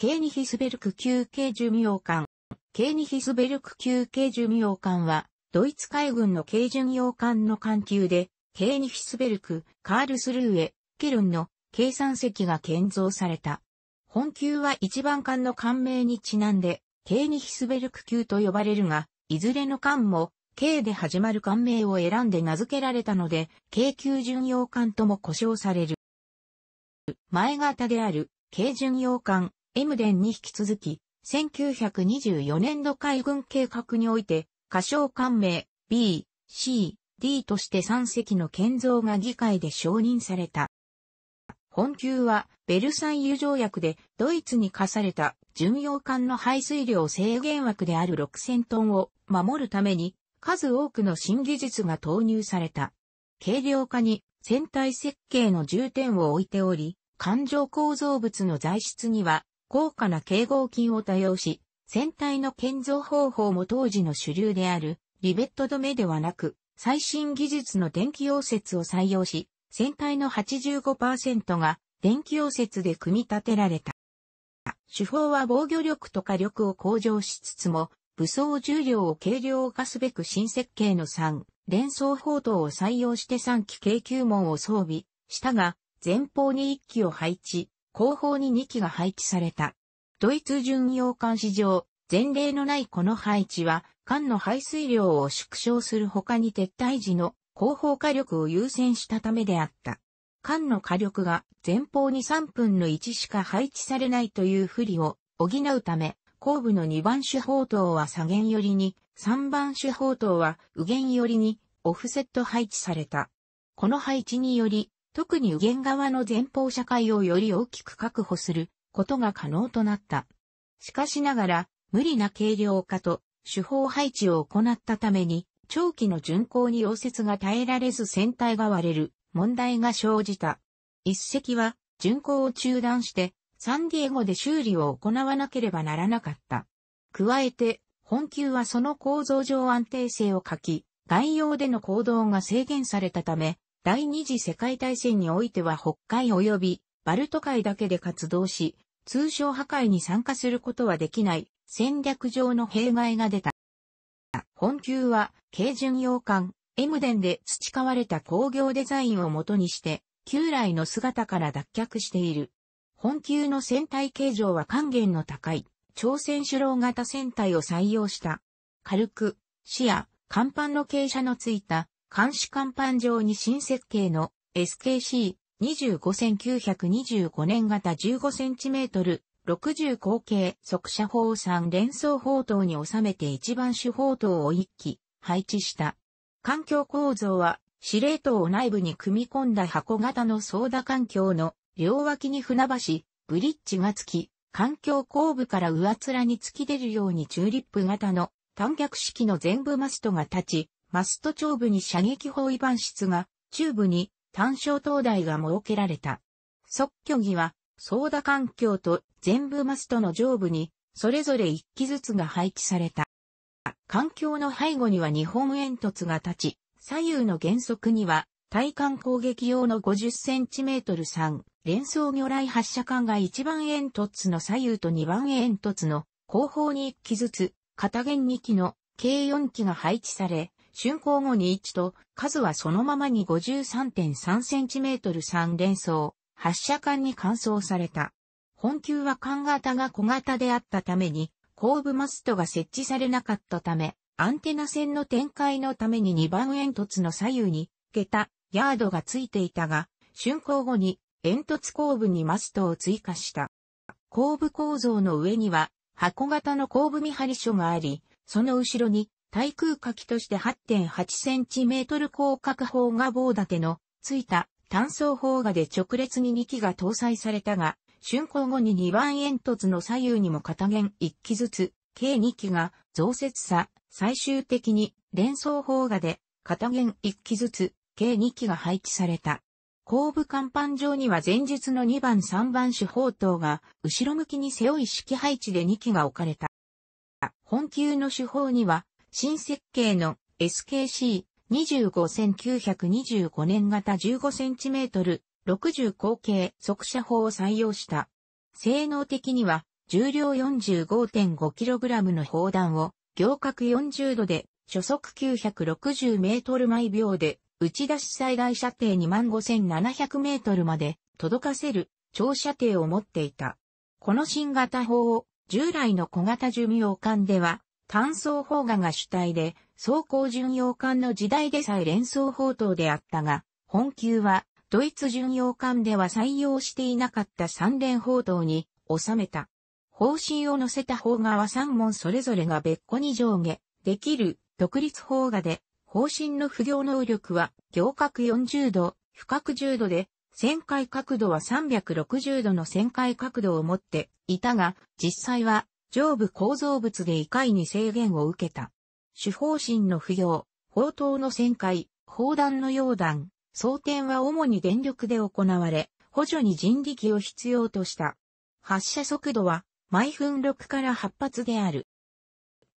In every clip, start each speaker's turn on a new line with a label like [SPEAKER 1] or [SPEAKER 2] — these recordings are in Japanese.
[SPEAKER 1] ケーニヒスベルク級系巡洋艦。ケーニヒスベルク級系巡洋艦は、ドイツ海軍の軽巡洋艦の艦級で、ケーニヒスベルク、カールスルーエ、ケルンの計算席が建造された。本級は一番艦の艦名にちなんで、ケーニヒスベルク級と呼ばれるが、いずれの艦も、K で始まる艦名を選んで名付けられたので、K 級巡洋艦とも呼称される。前型である、軽巡洋艦、エムデンに引き続き、1924年度海軍計画において、仮称官名 B、C、D として3隻の建造が議会で承認された。本級は、ベルサイユ条約でドイツに課された巡洋艦の排水量制限枠である6000トンを守るために、数多くの新技術が投入された。軽量化に船体設計の重点を置いており、艦上構造物の材質には高価な警合金を多用し、船体の建造方法も当時の主流である、リベット止めではなく、最新技術の電気溶接を採用し、船体の85%が電気溶接で組み立てられた。手法は防御力と火力を向上しつつも、武装重量を軽量化すべく新設計の3、連装砲塔を採用して3機軽球門を装備したが、前方に1機を配置、後方に2機が配置された。ドイツ巡洋艦史上、前例のないこの配置は、艦の排水量を縮小する他に撤退時の後方火力を優先したためであった。艦の火力が前方に3分の1しか配置されないという不利を補うため、後部の2番手砲塔は左舷寄りに、3番手砲塔は右舷寄りにオフセット配置された。この配置により、特に右舷側の前方車会をより大きく確保することが可能となった。しかしながら、無理な軽量化と手法配置を行ったために、長期の巡航に溶接が耐えられず船体が割れる問題が生じた。一隻は巡航を中断してサンディエゴで修理を行わなければならなかった。加えて、本級はその構造上安定性を欠き、外洋での行動が制限されたため、第二次世界大戦においては北海及びバルト海だけで活動し、通商破壊に参加することはできない戦略上の弊害が出た。本級は軽巡洋艦エムデンで培われた工業デザインをもとにして、旧来の姿から脱却している。本級の船体形状は還元の高い、朝鮮主郎型船体を採用した。軽く、視野、甲板の傾斜のついた監視甲板上に新設計の SKC25925 年型 15cm 60口径速射砲3連装砲塔に収めて一番主砲塔を一機配置した。環境構造は司令塔を内部に組み込んだ箱型の操舵環境の両脇に船橋、ブリッジがつき、環境後部から上面に突き出るようにチューリップ型の短脚式の全部マストが立ち、マスト長部に射撃砲位板室が、中部に単焦灯台が設けられた。即居儀は、ーダ環境と全部マストの上部に、それぞれ一機ずつが配置された。環境の背後には日本煙突が立ち、左右の原則には、対艦攻撃用の 50cm3 連装魚雷発射管が1番煙突の左右と2番煙突の後方に1機ずつ、片弦2機の計4機が配置され、竣工後に1と、数はそのままに 53.3cm3 連装、発射管に換装された。本級は管型が小型であったために、後部マストが設置されなかったため、アンテナ線の展開のために2番煙突の左右に、桁、ヤードがついていたが、竣工後に煙突後部にマストを追加した。後部構造の上には、箱型の後部見張り所があり、その後ろに対空火器として8 8トル広角砲が棒立てのついた単装砲画で直列に2機が搭載されたが、竣工後に2番煙突の左右にも片弦1機ずつ、計2機が増設さ、最終的に連装砲画で片弦1機ずつ、計2機が配置された。後部甲板上には前述の2番3番手砲塔が、後ろ向きに背負い式配置で2機が置かれた。本級の手法には、新設計の s k c 2 5 9 2 5年型 15cm 60口径速射砲を採用した。性能的には重量 45.5kg の砲弾を行角40度で初速960 m 毎秒で打ち出し最大射程25,700 m まで届かせる長射程を持っていた。この新型砲を従来の小型寿命艦では単層砲画が主体で、装甲巡洋艦の時代でさえ連装砲塔であったが、本級はドイツ巡洋艦では採用していなかった三連砲塔に収めた。方針を乗せた砲画は三門それぞれが別個に上下できる独立砲画で、方針の不行能力は行角40度、不角10度で、旋回角度は360度の旋回角度を持っていたが、実際は上部構造物で異界に制限を受けた。主方針の不要、砲塔の旋回、砲弾の溶弾、装填は主に電力で行われ、補助に人力を必要とした。発射速度は毎分6から8発である。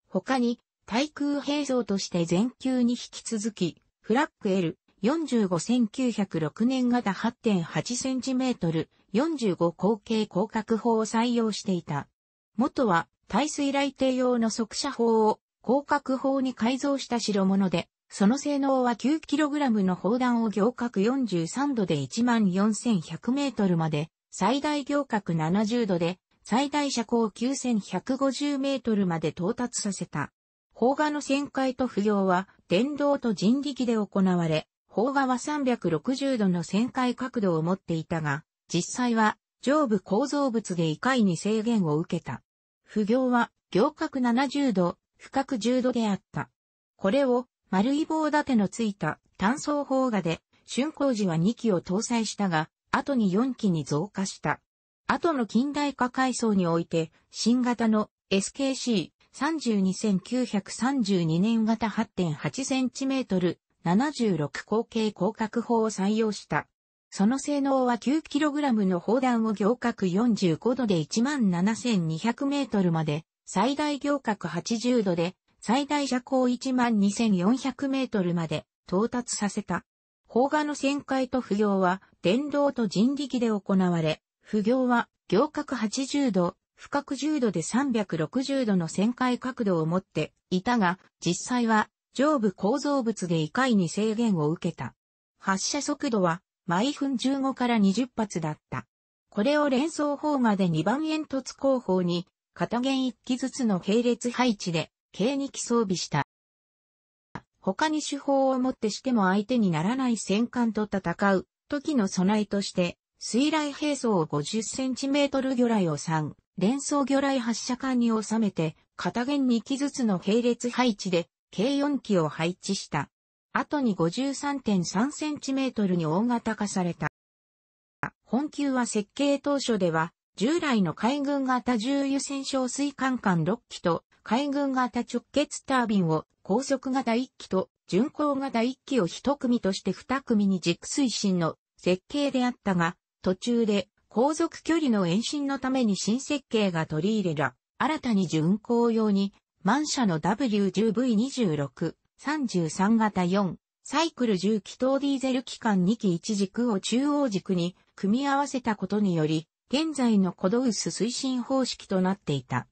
[SPEAKER 1] 他に、対空兵装として全球に引き続き、フラッグ L、45,906年型8.8センチメートル、45口径広角砲を採用していた。元は耐水雷艇用の速射砲を広角砲に改造した代物で、その性能は 9kg の砲弾を行角43度で14100メートルまで、最大行角70度で、最大射高9150メートルまで到達させた。砲画の旋回と浮揚は、電動と人力で行われ、砲画は360度の旋回角度を持っていたが、実際は上部構造物で異界に制限を受けた。不行は行角70度、深角10度であった。これを丸い棒立てのついた単層砲画で、春光寺は2機を搭載したが、後に4機に増加した。後の近代化階層において、新型の SKC32932 年型 8.8cm76 口径広角砲を採用した。その性能は 9kg の砲弾を行角45度で 17200m まで、最大行角80度で、最大射高 12400m まで到達させた。砲画の旋回と不行は電動と人力で行われ、不行は行角80度、深く10度で360度の旋回角度を持っていたが、実際は上部構造物で異界に制限を受けた。発射速度は毎分15から20発だった。これを連装砲画で2番煙突後方に、片弦1機ずつの並列配置で、計2機装備した。他に手法をもってしても相手にならない戦艦と戦う時の備えとして、水雷兵装を5 0トル魚雷を3、連装魚雷発射管に収めて、片弦2機ずつの並列配置で、計4機を配置した。後に 53.3cm に大型化された。本級は設計当初では、従来の海軍型重油戦勝水管艦6機と、海軍型直結タービンを高速型1機と巡航型1機を1組として2組に軸推進の設計であったが、途中で航続距離の延伸のために新設計が取り入れら、新たに巡航用に、満車の W10V26、33型4、サイクル10気筒ディーゼル機関2機1軸を中央軸に組み合わせたことにより、現在のコドウス推進方式となっていた。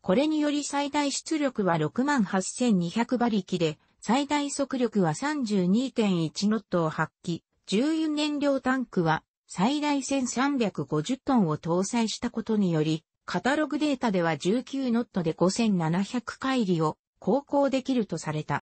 [SPEAKER 1] これにより最大出力は68,200馬力で、最大速力は32.1ノットを発揮、重油燃料タンクは最大1350トンを搭載したことにより、カタログデータでは19ノットで5700回りを航行できるとされた。